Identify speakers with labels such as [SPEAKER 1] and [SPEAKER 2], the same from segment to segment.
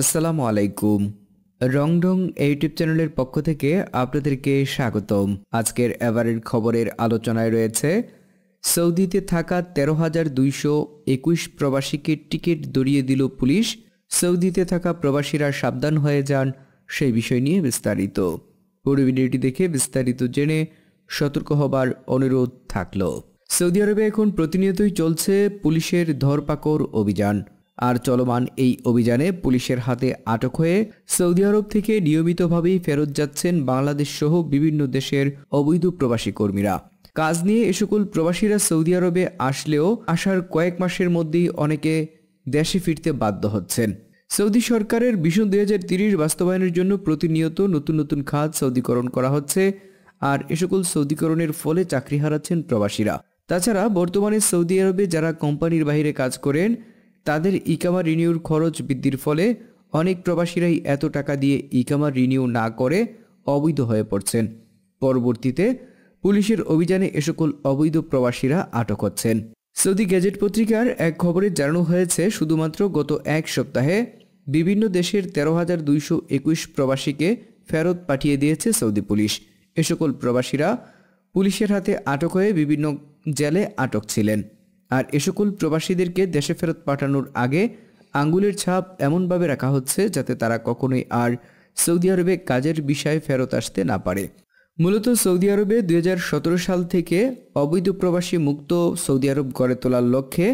[SPEAKER 1] আসসালামু আলাইকুম রংডং ইউটিউব চ্যানেলের পক্ষ থেকে আপনাদেরকে স্বাগতম আজকের এবারের খবরের আলোচনায় রয়েছে সৌদিতে থাকা তেরো হাজার দুইশো একুশ প্রবাসীকে টিকিট দড়িয়ে দিল পুলিশ সৌদিতে থাকা প্রবাসীরা সাবধান হয়ে যান সেই বিষয় নিয়ে বিস্তারিত পুরো ভিডিওটি দেখে বিস্তারিত জেনে সতর্ক হবার অনুরোধ থাকল সৌদি আরবে এখন প্রতিনিয়তই চলছে পুলিশের ধরপাকড় অভিযান আর চলমান এই অভিযানে পুলিশের হাতে আটক হয়ে সৌদি আরব থেকে নিয়মিতভাবেই ফেরত যাচ্ছেন বাংলাদেশ সহ বিভিন্ন দেশের অবৈধ প্রবাসী কর্মীরা কাজ নিয়ে এ সকল প্রবাসীরা সৌদি আরবে আসলেও আসার কয়েক মাসের মধ্যেই অনেকে দেশে ফিরতে বাধ্য হচ্ছেন সৌদি সরকারের ভীষণ দুই হাজার তিরিশ বাস্তবায়নের জন্য প্রতিনিয়ত নতুন নতুন খাত সৌদিকরণ করা হচ্ছে আর এ সকল সৌদিকরণের ফলে চাকরি হারাচ্ছেন প্রবাসীরা তাছাড়া বর্তমানে সৌদি আরবে যারা কোম্পানির বাহিরে কাজ করেন তাদের ইকামা রিনিউর খরচ বৃদ্ধির ফলে অনেক প্রবাসীরাই এত টাকা দিয়ে ইকামা রিনিউ না করে অবৈধ হয়ে পড়ছেন পরবর্তীতে পুলিশের অভিযানে এ সকল অবৈধ প্রবাসীরা আটক হচ্ছেন সৌদি গ্যাজেট পত্রিকার এক খবরে জানানো হয়েছে শুধুমাত্র গত এক সপ্তাহে বিভিন্ন দেশের তেরো হাজার দুইশো একুশ প্রবাসীকে ফেরত পাঠিয়ে দিয়েছে সৌদি পুলিশ এ সকল প্রবাসীরা পুলিশের হাতে আটক হয়ে বিভিন্ন জেলে আটক ছিলেন আর এ সকল প্রবাসীদেরকে দেশে ফেরত পাঠানোর আগে আঙ্গুলের ছাপ এমনভাবে রাখা হচ্ছে যাতে তারা কখনোই আর সৌদি আরবে কাজের বিষয়ে ফেরত আসতে না পারে মূলত সৌদি আরবে দুই সাল থেকে অবৈধ প্রবাসী মুক্ত সৌদি আরব গড়ে তোলার লক্ষ্যে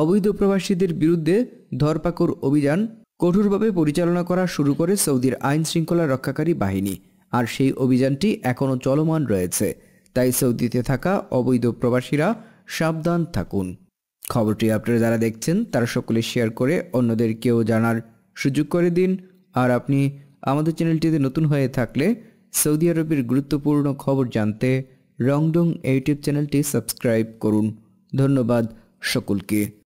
[SPEAKER 1] অবৈধ প্রবাসীদের বিরুদ্ধে ধরপাকড় অভিযান কঠোরভাবে পরিচালনা করা শুরু করে সৌদির আইন শৃঙ্খলা রক্ষাকারী বাহিনী আর সেই অভিযানটি এখনও চলমান রয়েছে তাই সৌদিতে থাকা অবৈধ প্রবাসীরা সাবধান থাকুন খবরটি আপনারা যারা দেখছেন তারা সকলে শেয়ার করে অন্যদেরকেও জানার সুযোগ করে দিন আর আপনি আমাদের চ্যানেলটিতে নতুন হয়ে থাকলে সৌদি আরবের গুরুত্বপূর্ণ খবর জানতে রংডং ইউটিউব চ্যানেলটি সাবস্ক্রাইব করুন ধন্যবাদ সকলকে